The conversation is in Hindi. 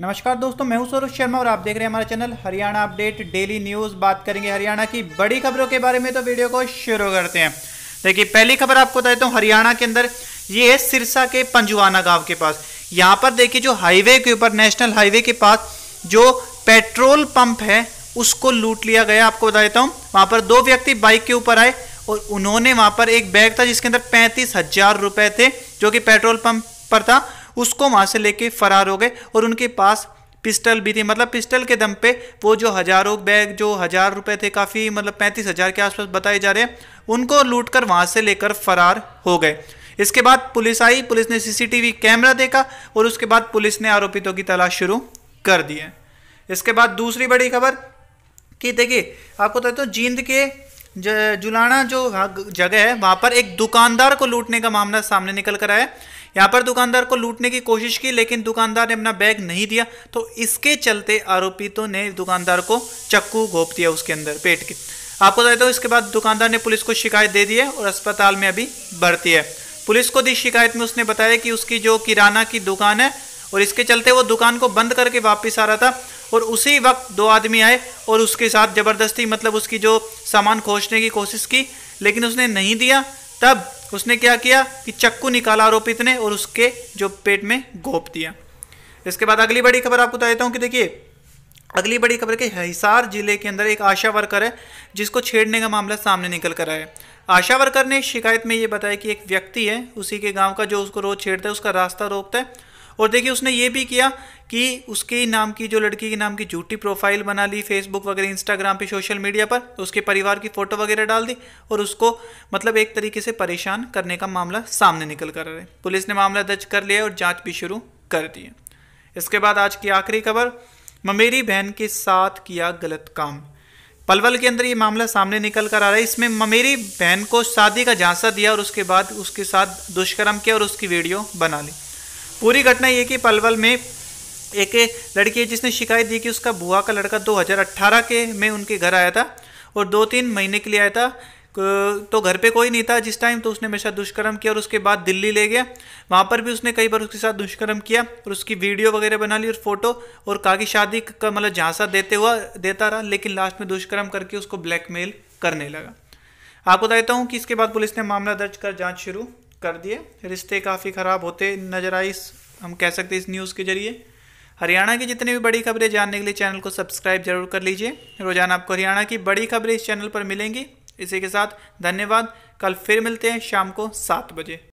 नमस्कार दोस्तों मैं हूं सौरभ शर्मा और आप देख रहे हैं हमारा channel Haryana update daily news बात करेंगे हरियाणा की बड़ी खबरों के बारे में तो वीडियो को शुरू करते हैं देखिए पहली खबर आपको बता देता हूँ हरियाणा के अंदर ये है सिरसा के पंजुआना गांव के पास यहाँ पर देखिए जो हाईवे के ऊपर नेशनल हाईवे के पास जो पेट्रोल पंप है उसको लूट लिया गया आपको बता देता हूँ वहां पर दो व्यक्ति बाइक के ऊपर आए और उन्होंने वहां पर एक बैग था जिसके अंदर पैंतीस हजार रुपए थे जो कि पेट्रोल पंप पर था उसको वहाँ से लेके फरार हो गए और उनके पास पिस्टल भी थी मतलब पिस्टल के दम पे वो जो हज़ारों बैग जो हज़ार रुपए थे काफ़ी मतलब पैंतीस हज़ार के आसपास बताए जा रहे हैं उनको लूट कर वहाँ से लेकर फरार हो गए इसके बाद पुलिस आई पुलिस ने सीसीटीवी कैमरा देखा और उसके बाद पुलिस ने आरोपितों की तलाश शुरू कर दी है इसके बाद दूसरी बड़ी खबर कि देखिए आपको बताते तो, तो जींद के जुलाना जो हाँ, जगह है वहाँ पर एक दुकानदार को लूटने का मामला सामने निकल कर आया यहां पर दुकानदार को लूटने की कोशिश की लेकिन दुकानदार ने अपना बैग नहीं दिया तो इसके चलते आरोपितों ने दुकानदार को चक्कू घोप दिया उसके अंदर पेट के आपको बता दो इसके बाद दुकानदार ने पुलिस को शिकायत दे दी है और अस्पताल में अभी भर्ती है पुलिस को दी शिकायत में उसने बताया कि उसकी जो किराना की दुकान है और इसके चलते वो दुकान को बंद करके वापस आ रहा था और उसी वक्त दो आदमी आए और उसके साथ ज़बरदस्ती मतलब उसकी जो सामान खोजने की कोशिश की लेकिन उसने नहीं दिया तब उसने क्या किया कि चक्कू निकाला आरोपित ने और उसके जो पेट में घोप दिया इसके बाद अगली बड़ी खबर आपको बता देता हूँ कि देखिए अगली बड़ी खबर कि हिसार जिले के अंदर एक आशा वर्कर है जिसको छेड़ने का मामला सामने निकल कर आया आशा वर्कर ने शिकायत में ये बताया कि एक व्यक्ति है उसी के गांव का जो उसको रोज छेड़ता है उसका रास्ता रोकता है और देखिए उसने ये भी किया कि उसके नाम की जो लड़की के नाम की झूठी प्रोफाइल बना ली फेसबुक वगैरह इंस्टाग्राम पे सोशल मीडिया पर उसके परिवार की फ़ोटो वगैरह डाल दी और उसको मतलब एक तरीके से परेशान करने का मामला सामने निकल कर रहा है पुलिस ने मामला दर्ज कर लिया और जाँच भी शुरू कर दी है इसके बाद आज की आखिरी खबर ममेरी बहन के साथ किया गलत काम पलवल के अंदर ये मामला सामने निकल कर आ रहा है इसमें ममेरी बहन को शादी का झांसा दिया और उसके बाद उसके साथ दुष्कर्म किया और उसकी वीडियो बना ली पूरी घटना ये कि पलवल में एक लड़की है जिसने शिकायत दी कि उसका बुआ का लड़का 2018 के में उनके घर आया था और दो तीन महीने के लिए आया था तो घर पे कोई नहीं था जिस टाइम तो उसने हमेशा दुष्कर्म किया और उसके बाद दिल्ली ले गया वहाँ पर भी उसने कई बार उसके साथ दुष्कर्म किया और उसकी वीडियो वगैरह बना ली और फोटो और काकी शादी का मतलब झांसा देते हुआ देता रहा लेकिन लास्ट में दुष्कर्म करके उसको ब्लैकमेल करने लगा आपको बता देता हूँ कि इसके बाद पुलिस ने मामला दर्ज कर जाँच शुरू कर दिए रिश्ते काफ़ी ख़राब होते नजर आई हम कह सकते इस न्यूज़ के जरिए हरियाणा की जितनी भी बड़ी खबरें जानने के लिए चैनल को सब्सक्राइब जरूर कर लीजिए रोजाना आपको हरियाणा की बड़ी खबरें इस चैनल पर मिलेंगी इसी के साथ धन्यवाद कल फिर मिलते हैं शाम को सात बजे